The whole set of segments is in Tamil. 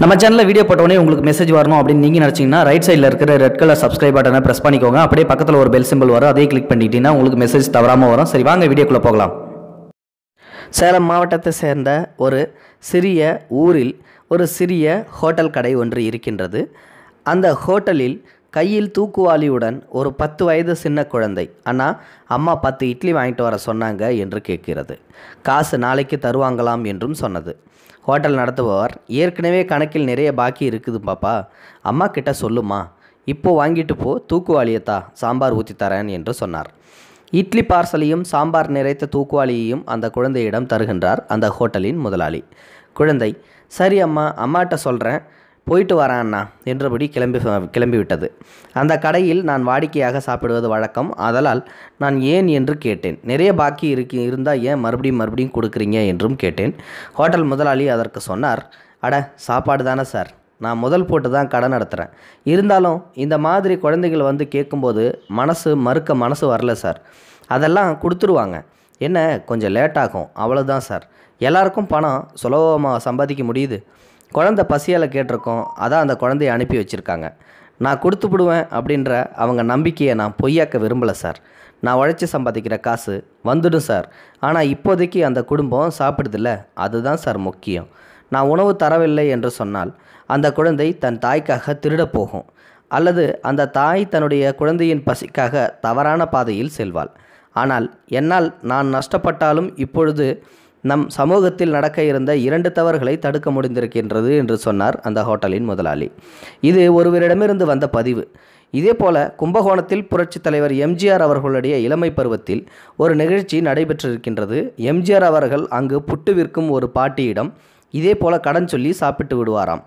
நம்ம சேனலில் வீடியோ போட்டோடனே உங்களுக்கு மெசேஜ் வரணும் அப்படின்னு நீங்கள் நினச்சிங்கன்னா ரைட் சைடில் இருக்கிற ரெட் கலர் சப்ஸ்கிரைப் பட்டனை ப்ரெஸ் பண்ணிக்கோங்க அப்படியே பக்கத்தில் ஒரு பெல் சிம்பிள் வரும் அதே கிளிக் பண்ணிக்கிட்டீங்கன்னா உங்களுக்கு மெசேஜ் தவறாமல் வரும் சரி வாங்க வீடியோக்குள்ளே போகலாம் சேலம் மாவட்டத்தை சேர்ந்த ஒரு சிறிய ஊரில் ஒரு சிறிய ஹோட்டல் கடை ஒன்று இருக்கின்றது அந்த ஹோட்டலில் கையில் தூக்குவாளியுடன் ஒரு பத்து வயது சின்ன குழந்தை அண்ணா அம்மா பத்து இட்லி வாங்கிட்டு வர சொன்னாங்க என்று கேட்கிறது காசு நாளைக்கு தருவாங்களாம் என்றும் சொன்னது ஹோட்டல் நடத்துபவர் ஏற்கனவே கணக்கில் நிறைய பாக்கி இருக்குது பாப்பா அம்மா கிட்ட சொல்லுமா இப்போ வாங்கிட்டு போ தூக்குவாளியத்தா சாம்பார் ஊற்றி தரேன் என்று சொன்னார் இட்லி பார்சலையும் சாம்பார் நிறைத்த தூக்குவாளியையும் அந்த குழந்தையிடம் தருகின்றார் அந்த ஹோட்டலின் முதலாளி குழந்தை சரி அம்மா அம்மாட்ட சொல்கிறேன் போயிட்டு வரான்ண்ணா என்றபடி கிளம்பி கிளம்பிவிட்டது அந்த கடையில் நான் வாடிக்கையாக சாப்பிடுவது வழக்கம் அதலால் நான் ஏன் என்று கேட்டேன் நிறைய பாக்கி இருக்கு இருந்தால் ஏன் மறுபடியும் மறுபடியும் கொடுக்குறீங்க என்றும் கேட்டேன் ஹோட்டல் முதலாளி அதற்கு சொன்னார் அட சாப்பாடு தானே சார் நான் முதல் போட்டு தான் கடை நடத்துகிறேன் இருந்தாலும் இந்த மாதிரி குழந்தைகள் வந்து கேட்கும்போது மனசு மறுக்க மனசு வரல சார் அதெல்லாம் கொடுத்துருவாங்க என்ன கொஞ்சம் லேட்டாகும் அவ்வளோதான் சார் எல்லாருக்கும் பணம் சுலபமாக சம்பாதிக்க முடியுது குழந்த பசியால் கேட்டிருக்கோம் அதான் அந்த குழந்தைய அனுப்பி வச்சுருக்காங்க நான் கொடுத்துப்பிடுவேன் அப்படின்ற அவங்க நம்பிக்கையை நான் பொய்யாக்க விரும்பலை சார் நான் உழைச்சி சம்பாதிக்கிற காசு வந்துடும் சார் ஆனால் இப்போதைக்கு அந்த குடும்பம் சாப்பிடுதில்ல அதுதான் சார் முக்கியம் நான் உணவு தரவில்லை என்று சொன்னால் அந்த குழந்தை தன் தாய்க்காக திருடப் போகும் அல்லது அந்த தாய் தன்னுடைய குழந்தையின் பசிக்காக தவறான பாதையில் செல்வாள் ஆனால் என்னால் நான் நஷ்டப்பட்டாலும் இப்பொழுது நம் சமூகத்தில் நடக்க இருந்த இரண்டு தவறுகளை தடுக்க முடிந்திருக்கின்றது என்று சொன்னார் அந்த ஹோட்டலின் முதலாளி இது ஒருவரிடமிருந்து வந்த பதிவு இதே போல கும்பகோணத்தில் புரட்சித் தலைவர் எம்ஜிஆர் அவர்களுடைய இளமை பருவத்தில் ஒரு நிகழ்ச்சி நடைபெற்றிருக்கின்றது எம்ஜிஆர் அவர்கள் அங்கு புட்டு விற்கும் ஒரு பாட்டியிடம் இதே போல் கடன் சொல்லி சாப்பிட்டு விடுவாராம்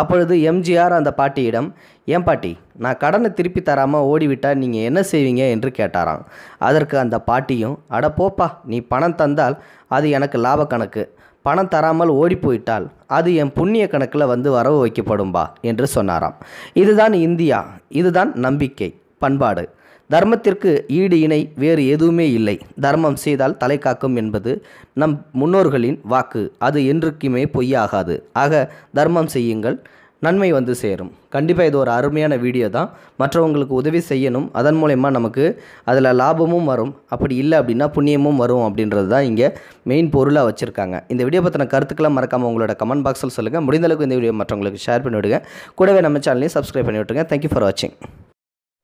அப்பொழுது எம்ஜிஆர் அந்த பாட்டியிடம் ஏன் பாட்டி நான் கடனை திருப்பி தராமல் ஓடிவிட்டால் நீங்கள் என்ன செய்வீங்க என்று கேட்டாராம் அதற்கு அந்த பாட்டியும் அட போப்பா நீ பணம் தந்தால் அது எனக்கு லாப கணக்கு பணம் தராமல் ஓடி போயிட்டால் அது என் புண்ணிய கணக்கில் வந்து வரவு வைக்கப்படும்பா என்று சொன்னாராம் இதுதான் இந்தியா இதுதான் நம்பிக்கை பண்பாடு தர்மத்திற்கு ஈடு இணை வேறு எதுவுமே இல்லை தர்மம் செய்தால் தலை காக்கும் என்பது நம் முன்னோர்களின் வாக்கு அது என்றைக்குமே பொய்யாகாது ஆக தர்மம் செய்யுங்கள் நன்மை வந்து சேரும் கண்டிப்பாக இது ஒரு அருமையான வீடியோ தான் மற்றவங்களுக்கு உதவி செய்யணும் அதன் மூலயமா நமக்கு அதில் லாபமும் வரும் அப்படி இல்லை அப்படின்னா புண்ணியமும் வரும் அப்படின்றது தான் இங்கே மெயின் பொருளாக வச்சுருக்காங்க இந்த வீடியோ பற்றின கருத்துக்கெல்லாம் மறக்காமல் உங்களோட கமெண்ட் பாக்ஸில் சொல்லுங்கள் முடிந்தளவுக்கு இந்த வீடியோ மற்றவங்களுக்கு ஷேர் பண்ணிவிடுங்க கூடவே நம்ம சேனலையும் சப்ஸ்கிரைப் பண்ணி விட்டுருங்க தேங்க்யூ ஃபார் வாட்சிங்